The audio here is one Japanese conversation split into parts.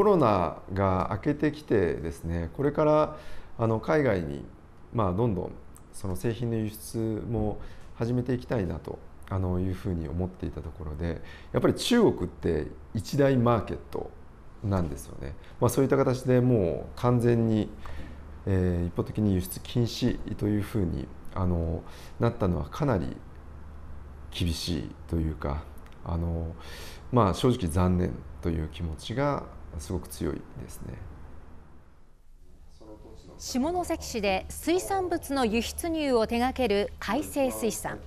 コロナが明けてきてですねこれからあの海外に、まあ、どんどんその製品の輸出も始めていきたいなとあのいうふうに思っていたところでやっぱり中国って一大マーケットなんですよね、まあ、そういった形でもう完全に、えー、一方的に輸出禁止というふうにあのなったのはかなり厳しいというかあの、まあ、正直残念という気持ちがすごく強いですね下関市で水産物の輸出入を手掛ける海星水産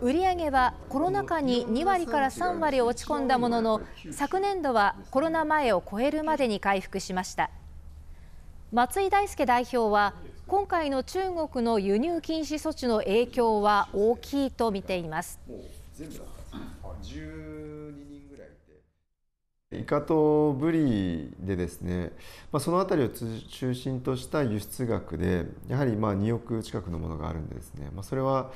売上はコロナ禍に2割から3割落ち込んだものの昨年度はコロナ前を超えるまでに回復しました松井大輔代表は今回の中国の輸入禁止措置の影響は大きいと見ています。イカとブリでですね、まあ、その辺りを中心とした輸出額でやはりまあ2億近くのものがあるんでですね、まあ、それは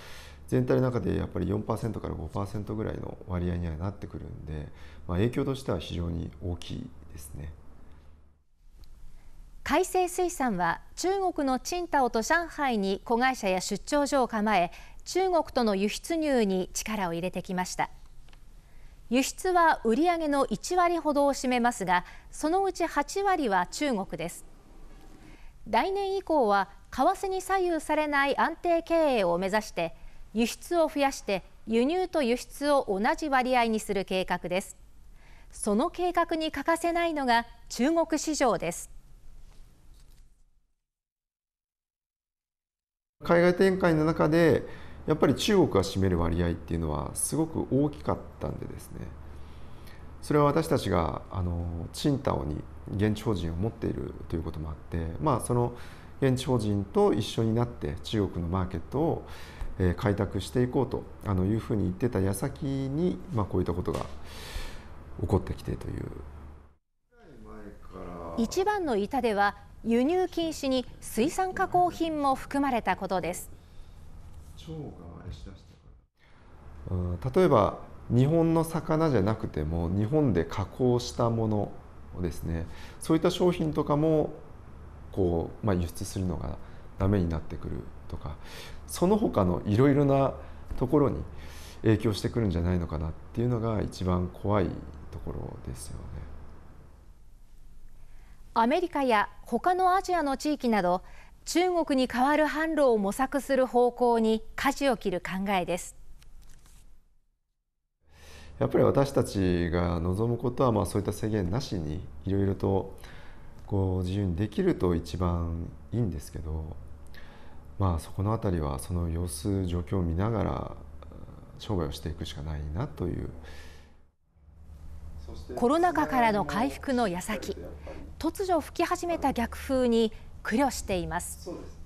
全体の中でやっぱり4%から5%ぐらいの割合にはなってくるんで、まあ、影響としては非常に大きいですね。海星水産は中国の青島と上海に子会社や出張所を構え中国との輸出入に力を入れてきました。輸出は売上の1割ほどを占めますがそのうち8割は中国です来年以降は為替に左右されない安定経営を目指して輸出を増やして輸入と輸出を同じ割合にする計画ですその計画に欠かせないのが中国市場です海外展開の中でやっぱり中国が占める割合っていうのはすごく大きかったんでですねそれは私たちがあのチンに現地法人を持っているということもあってまあその現地法人と一緒になって中国のマーケットを開拓していこうとあのいうふうに言ってた矢先に、まあ、こういったことが起こってきてという一番の痛手は輸入禁止に水産加工品も含まれたことです腸があれしだしたから例えば日本の魚じゃなくても日本で加工したものをですねそういった商品とかもこう、まあ、輸出するのがダメになってくるとかその他のいろいろなところに影響してくるんじゃないのかなっていうのが一番怖いところですよね。アメリカや他のアジアの地域など中国に代わる販路を模索する方向に舵を切る考えですやっぱり私たちが望むことはまあそういった制限なしにいろいろとこう自由にできると一番いいんですけど、まあ、そこの辺りはその様子状況を見ながら商売をしていくしかないなというコロナ禍からの回復の矢先突如吹き始めた逆風に苦慮しています。